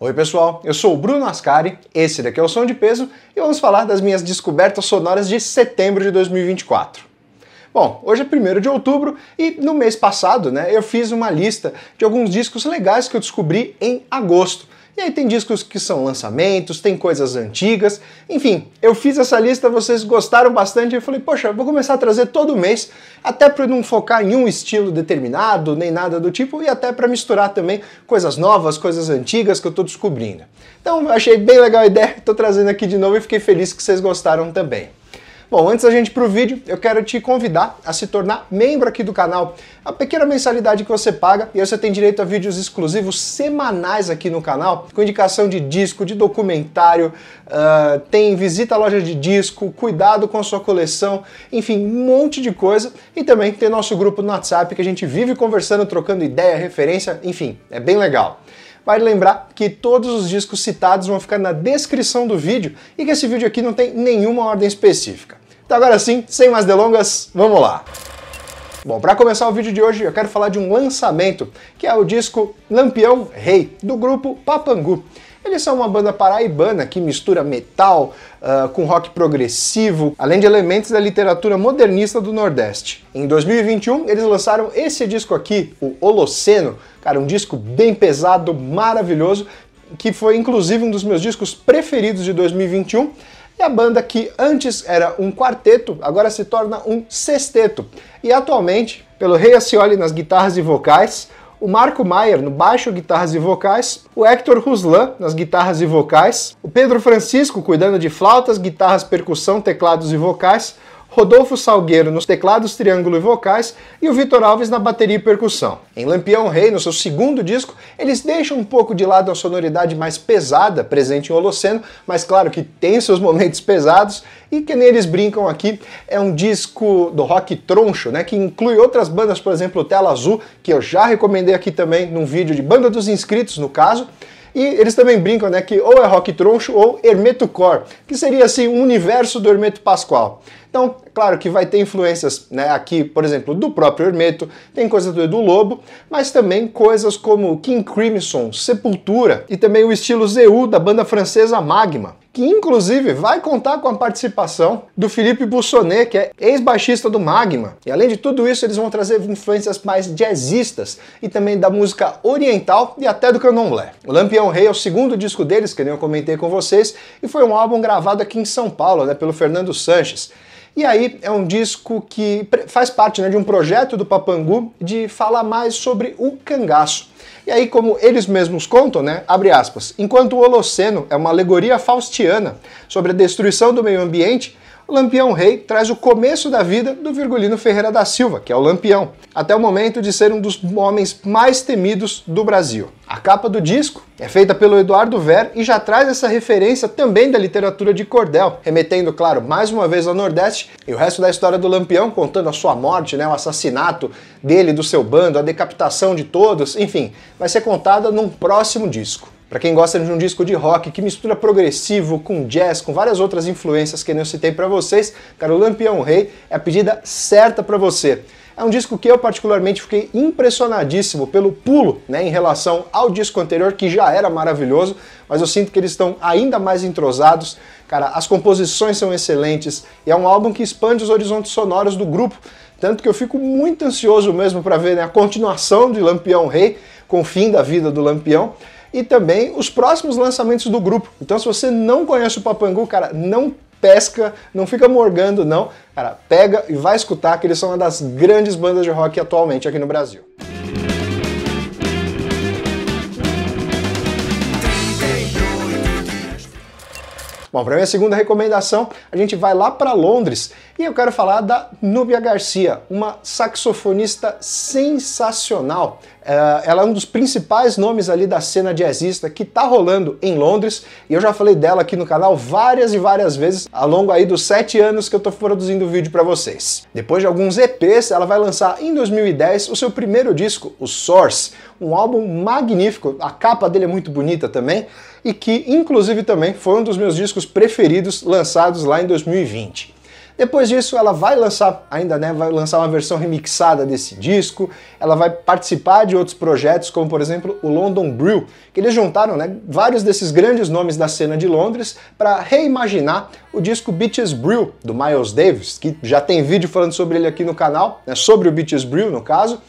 Oi, pessoal, eu sou o Bruno Ascari, esse daqui é o Som de Peso e vamos falar das minhas descobertas sonoras de setembro de 2024. Bom, hoje é 1 de outubro e no mês passado né, eu fiz uma lista de alguns discos legais que eu descobri em agosto e aí tem discos que são lançamentos, tem coisas antigas. Enfim, eu fiz essa lista, vocês gostaram bastante. Eu falei, poxa, vou começar a trazer todo mês, até para não focar em um estilo determinado, nem nada do tipo, e até para misturar também coisas novas, coisas antigas que eu estou descobrindo. Então, achei bem legal a ideia, estou trazendo aqui de novo e fiquei feliz que vocês gostaram também. Bom, antes da gente ir pro vídeo, eu quero te convidar a se tornar membro aqui do canal. A pequena mensalidade que você paga e você tem direito a vídeos exclusivos semanais aqui no canal, com indicação de disco, de documentário, uh, tem visita à loja de disco, cuidado com a sua coleção, enfim, um monte de coisa. E também tem nosso grupo no WhatsApp que a gente vive conversando, trocando ideia, referência, enfim, é bem legal. Vale lembrar que todos os discos citados vão ficar na descrição do vídeo e que esse vídeo aqui não tem nenhuma ordem específica. Então agora sim, sem mais delongas, vamos lá! Bom, para começar o vídeo de hoje, eu quero falar de um lançamento, que é o disco Lampião Rei, do grupo Papangu. Eles são uma banda paraibana que mistura metal uh, com rock progressivo, além de elementos da literatura modernista do Nordeste. Em 2021, eles lançaram esse disco aqui, o Holoceno, cara, um disco bem pesado, maravilhoso, que foi inclusive um dos meus discos preferidos de 2021. E a banda que antes era um quarteto, agora se torna um sexteto. E atualmente, pelo Rei Ascioli nas guitarras e vocais, o Marco Maier no baixo, guitarras e vocais, o Hector Ruslan nas guitarras e vocais, o Pedro Francisco cuidando de flautas, guitarras, percussão, teclados e vocais, Rodolfo Salgueiro nos teclados, triângulo e vocais e o Vitor Alves na bateria e percussão. Em Lampião Rei, no seu segundo disco, eles deixam um pouco de lado a sonoridade mais pesada presente em Holoceno, mas claro que tem seus momentos pesados e que nem eles brincam aqui é um disco do rock troncho, né, que inclui outras bandas, por exemplo, Tela Azul, que eu já recomendei aqui também num vídeo de Banda dos Inscritos, no caso, e eles também brincam, né, que ou é rock troncho ou Hermeto Core, que seria assim um universo do Hermeto Pascoal. Então, Claro que vai ter influências né, aqui, por exemplo, do próprio Hermeto, tem coisa do Edu Lobo, mas também coisas como King Crimson, Sepultura e também o estilo Zeu da banda francesa Magma que inclusive vai contar com a participação do Felipe Bussonet, que é ex-baixista do Magma. E além de tudo isso, eles vão trazer influências mais jazzistas e também da música oriental e até do candomblé. O Lampião Rei é o segundo disco deles, que nem eu comentei com vocês, e foi um álbum gravado aqui em São Paulo, né, pelo Fernando Sanches. E aí é um disco que faz parte né, de um projeto do Papangu de falar mais sobre o cangaço. E aí, como eles mesmos contam, né? Abre aspas. Enquanto o Holoceno é uma alegoria faustiana sobre a destruição do meio ambiente, Lampião Rei traz o começo da vida do Virgulino Ferreira da Silva, que é o Lampião, até o momento de ser um dos homens mais temidos do Brasil. A capa do disco é feita pelo Eduardo Ver e já traz essa referência também da literatura de cordel, remetendo, claro, mais uma vez ao Nordeste e o resto da história do Lampião, contando a sua morte, né, o assassinato dele, do seu bando, a decapitação de todos, enfim, vai ser contada num próximo disco. Para quem gosta de um disco de rock que mistura progressivo com jazz, com várias outras influências que eu citei para vocês, cara, o Lampião Rei é a pedida certa para você. É um disco que eu particularmente fiquei impressionadíssimo pelo pulo né, em relação ao disco anterior, que já era maravilhoso, mas eu sinto que eles estão ainda mais entrosados. Cara, as composições são excelentes e é um álbum que expande os horizontes sonoros do grupo. Tanto que eu fico muito ansioso mesmo para ver né, a continuação de Lampião Rei, com o fim da vida do Lampião e também os próximos lançamentos do grupo. Então, se você não conhece o Papangu, cara, não pesca, não fica morgando, não. Cara, pega e vai escutar que eles são uma das grandes bandas de rock atualmente aqui no Brasil. Bom, para minha segunda recomendação, a gente vai lá para Londres e eu quero falar da Núbia Garcia, uma saxofonista sensacional. Eh, ela é um dos principais nomes ali da cena jazzista que tá rolando em Londres e eu já falei dela aqui no canal várias e várias vezes ao longo aí dos sete anos que eu tô produzindo vídeo para vocês. Depois de alguns EPs, ela vai lançar em 2010 o seu primeiro disco, o Source, um álbum magnífico, a capa dele é muito bonita também e que inclusive também foi um dos meus discos preferidos lançados lá em 2020. Depois disso, ela vai lançar, ainda né, vai lançar uma versão remixada desse disco, ela vai participar de outros projetos, como por exemplo o London Brew, que eles juntaram né, vários desses grandes nomes da cena de Londres para reimaginar o disco Beaches Brew, do Miles Davis, que já tem vídeo falando sobre ele aqui no canal, né, sobre o Beaches Brew no caso.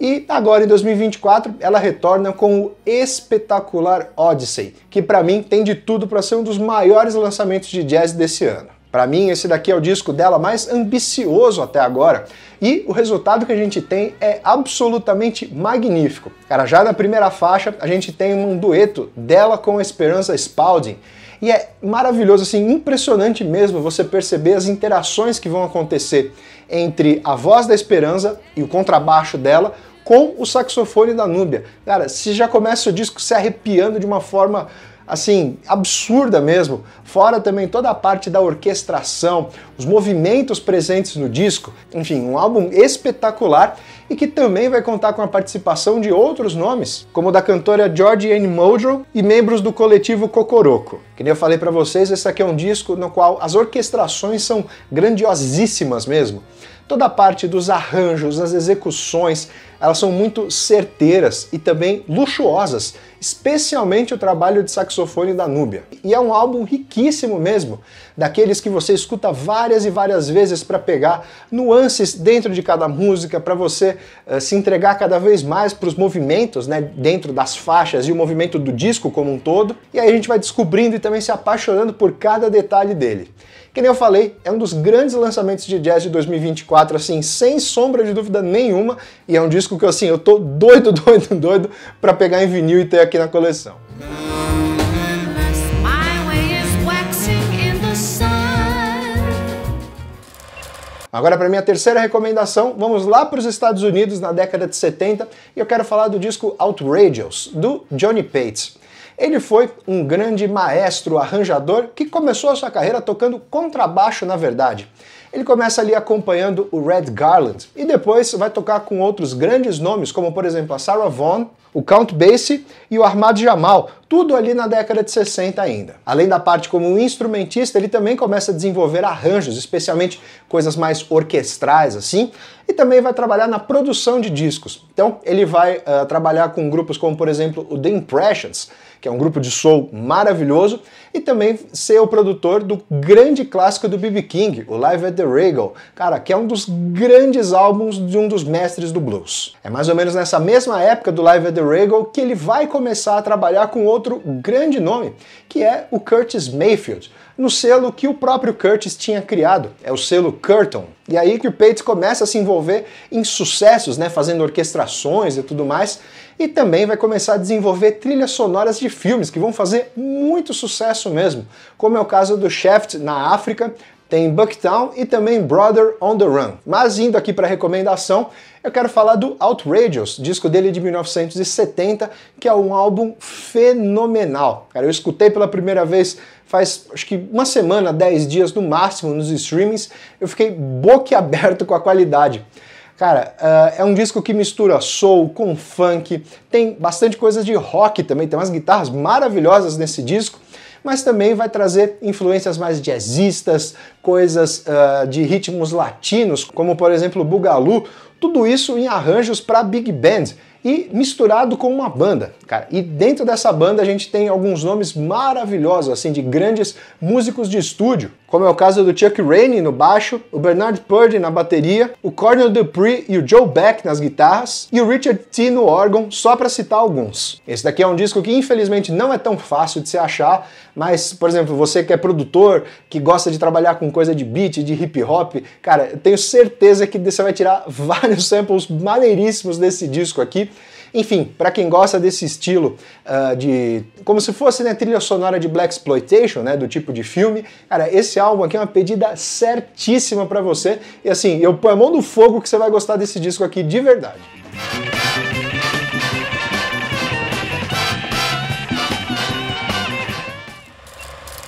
E agora em 2024 ela retorna com o espetacular Odyssey, que para mim tem de tudo para ser um dos maiores lançamentos de jazz desse ano. Para mim, esse daqui é o disco dela mais ambicioso até agora, e o resultado que a gente tem é absolutamente magnífico. Cara, já na primeira faixa, a gente tem um dueto dela com a Esperança Spalding, e é maravilhoso, assim, impressionante mesmo você perceber as interações que vão acontecer entre a voz da Esperança e o contrabaixo dela, com o saxofone da Núbia. Cara, se já começa o disco se arrepiando de uma forma assim, absurda mesmo, fora também toda a parte da orquestração, os movimentos presentes no disco, enfim, um álbum espetacular e que também vai contar com a participação de outros nomes, como da cantora George Anne Muldrow e membros do coletivo Cocoroco. Que nem eu falei para vocês, esse aqui é um disco no qual as orquestrações são grandiosíssimas mesmo toda a parte dos arranjos, das execuções, elas são muito certeiras e também luxuosas, especialmente o trabalho de saxofone da Núbia. E é um álbum riquíssimo mesmo, daqueles que você escuta várias e várias vezes para pegar nuances dentro de cada música, para você uh, se entregar cada vez mais para os movimentos né, dentro das faixas e o movimento do disco como um todo. E aí a gente vai descobrindo e também se apaixonando por cada detalhe dele que nem eu falei, é um dos grandes lançamentos de jazz de 2024, assim, sem sombra de dúvida nenhuma, e é um disco que assim, eu tô doido, doido, doido para pegar em vinil e ter aqui na coleção. Agora, para minha terceira recomendação, vamos lá para os Estados Unidos na década de 70 e eu quero falar do disco Outrageous, do Johnny Pates. Ele foi um grande maestro arranjador que começou a sua carreira tocando contrabaixo, na verdade. Ele começa ali acompanhando o Red Garland e depois vai tocar com outros grandes nomes, como por exemplo a Sarah Vaughan, o Count Basie e o Ahmad Jamal, tudo ali na década de 60 ainda. Além da parte como instrumentista, ele também começa a desenvolver arranjos, especialmente coisas mais orquestrais assim, e também vai trabalhar na produção de discos. Então, ele vai uh, trabalhar com grupos como, por exemplo, o The Impressions, que é um grupo de soul maravilhoso, e também ser o produtor do grande clássico do B.B. King, o Live at the Regal, cara, que é um dos grandes álbuns de um dos mestres do blues. É mais ou menos nessa mesma época do Live at the Regal que ele vai começar a trabalhar com outro grande nome, que é o Curtis Mayfield, no selo que o próprio Curtis tinha criado, é o selo Curtin. E aí que o Pates começa a se envolver em sucessos, né, fazendo orquestrações e tudo mais, e também vai começar a desenvolver trilhas sonoras de filmes que vão fazer muito sucesso mesmo, como é o caso do Shaft na África, tem Bucktown e também Brother on the Run. Mas indo aqui para recomendação, eu quero falar do Outrageous, disco dele de 1970, que é um álbum fenomenal. Cara, eu escutei pela primeira vez faz acho que uma semana, 10 dias no máximo nos streamings, eu fiquei boquiaberto com a qualidade. Cara, uh, é um disco que mistura soul com funk, tem bastante coisa de rock também, tem umas guitarras maravilhosas nesse disco mas também vai trazer influências mais jazzistas, coisas uh, de ritmos latinos, como por exemplo o bugalu, tudo isso em arranjos para big band e misturado com uma banda, cara. E dentro dessa banda a gente tem alguns nomes maravilhosos, assim, de grandes músicos de estúdio, como é o caso do Chuck Rainey no baixo, o Bernard Purdy na bateria, o Cornel Dupree e o Joe Beck nas guitarras e o Richard T no órgão, só para citar alguns. Esse daqui é um disco que infelizmente não é tão fácil de se achar, mas, por exemplo, você que é produtor, que gosta de trabalhar com coisa de beat, de hip hop, cara, eu tenho certeza que você vai tirar vários samples maneiríssimos desse disco aqui enfim, para quem gosta desse estilo uh, de. como se fosse né, trilha sonora de Black Exploitation, né? Do tipo de filme, cara, esse álbum aqui é uma pedida certíssima para você. E assim, eu ponho a mão no fogo que você vai gostar desse disco aqui de verdade.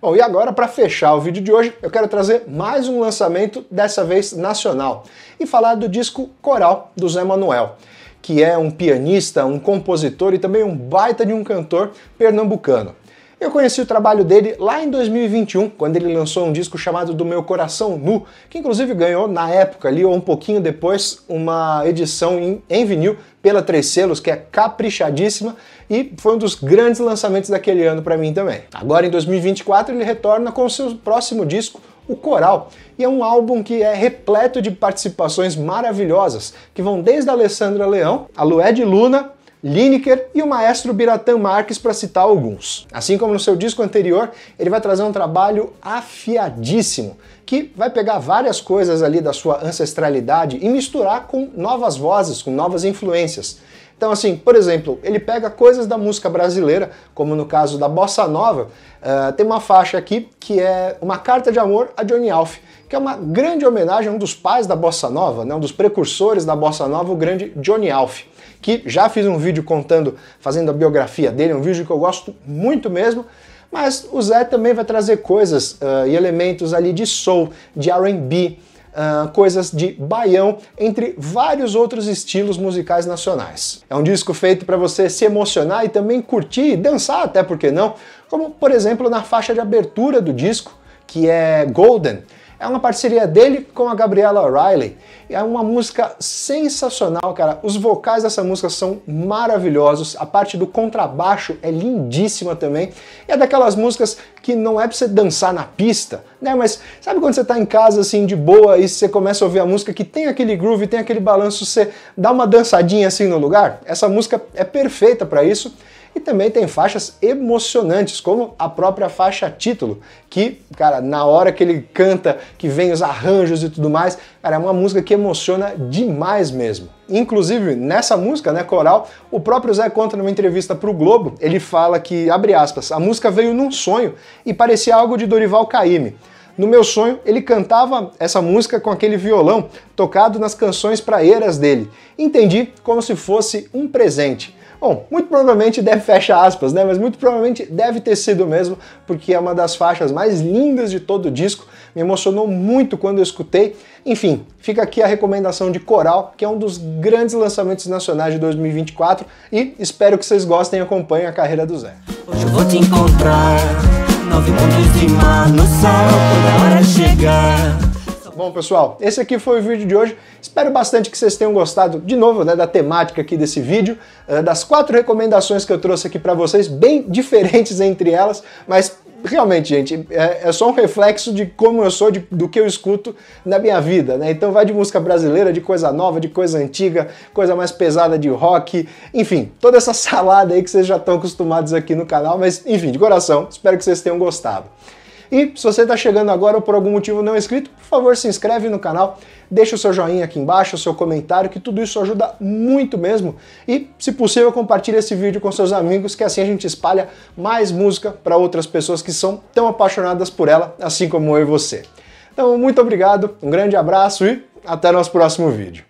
Bom, e agora para fechar o vídeo de hoje, eu quero trazer mais um lançamento, dessa vez nacional, e falar do disco Coral do Zé Manuel que é um pianista, um compositor e também um baita de um cantor pernambucano. Eu conheci o trabalho dele lá em 2021, quando ele lançou um disco chamado Do Meu Coração Nu, que inclusive ganhou na época ali ou um pouquinho depois uma edição em, em vinil pela Três Selos, que é caprichadíssima e foi um dos grandes lançamentos daquele ano para mim também. Agora em 2024 ele retorna com o seu próximo disco o coral. E é um álbum que é repleto de participações maravilhosas, que vão desde a Alessandra Leão, a Lued Luna, Lineker e o maestro Biratã Marques para citar alguns. Assim como no seu disco anterior, ele vai trazer um trabalho afiadíssimo, que vai pegar várias coisas ali da sua ancestralidade e misturar com novas vozes, com novas influências. Então, assim, por exemplo, ele pega coisas da música brasileira, como no caso da Bossa Nova, uh, tem uma faixa aqui que é uma carta de amor a Johnny Alf, que é uma grande homenagem a um dos pais da Bossa Nova, né, um dos precursores da Bossa Nova, o grande Johnny Alf, que já fiz um vídeo contando, fazendo a biografia dele, um vídeo que eu gosto muito mesmo. Mas o Zé também vai trazer coisas uh, e elementos ali de soul, de RB, uh, coisas de baião, entre vários outros estilos musicais nacionais. É um disco feito para você se emocionar e também curtir e dançar, até porque não, como por exemplo na faixa de abertura do disco, que é Golden, é uma parceria dele com a Gabriela Riley. É uma música sensacional, cara. Os vocais dessa música são maravilhosos. A parte do contrabaixo é lindíssima também. E é daquelas músicas que não é pra você dançar na pista, né? Mas sabe quando você tá em casa assim de boa e você começa a ouvir a música que tem aquele groove, tem aquele balanço, você dá uma dançadinha assim no lugar? Essa música é perfeita para isso e também tem faixas emocionantes, como a própria faixa título, que, cara, na hora que ele canta, que vem os arranjos e tudo mais, cara, é uma música que emociona demais mesmo. Inclusive, nessa música, né, coral, o próprio Zé conta numa entrevista para o Globo, ele fala que, abre aspas, a música veio num sonho e parecia algo de Dorival Caymmi. No meu sonho, ele cantava essa música com aquele violão tocado nas canções praeiras dele. Entendi como se fosse um presente. Bom, muito provavelmente deve fechar aspas, né? Mas muito provavelmente deve ter sido mesmo, porque é uma das faixas mais lindas de todo o disco. Me emocionou muito quando eu escutei. Enfim, fica aqui a recomendação de Coral, que é um dos grandes lançamentos nacionais de 2024 e espero que vocês gostem e acompanhem a carreira do Zé. Hoje eu vou te encontrar, nove mundos de mar no céu, quando a hora chegar bom, pessoal? Esse aqui foi o vídeo de hoje. Espero bastante que vocês tenham gostado, de novo, né, da temática aqui desse vídeo, eh, das quatro recomendações que eu trouxe aqui para vocês, bem diferentes entre elas, mas realmente, gente, é, é, só um reflexo de como eu sou, de, do que eu escuto na minha vida, né? Então vai de música brasileira, de coisa nova, de coisa antiga, coisa mais pesada de rock, enfim, toda essa salada aí que vocês já estão acostumados aqui no canal, mas enfim, de coração, espero que vocês tenham gostado. E se você está chegando agora ou por algum motivo não é inscrito, por favor se inscreve no canal, deixa o seu joinha aqui embaixo, o seu comentário, que tudo isso ajuda muito mesmo. E, se possível, compartilhe esse vídeo com seus amigos, que assim a gente espalha mais música para outras pessoas que são tão apaixonadas por ela, assim como eu e você. Então, muito obrigado, um grande abraço e até nosso próximo vídeo.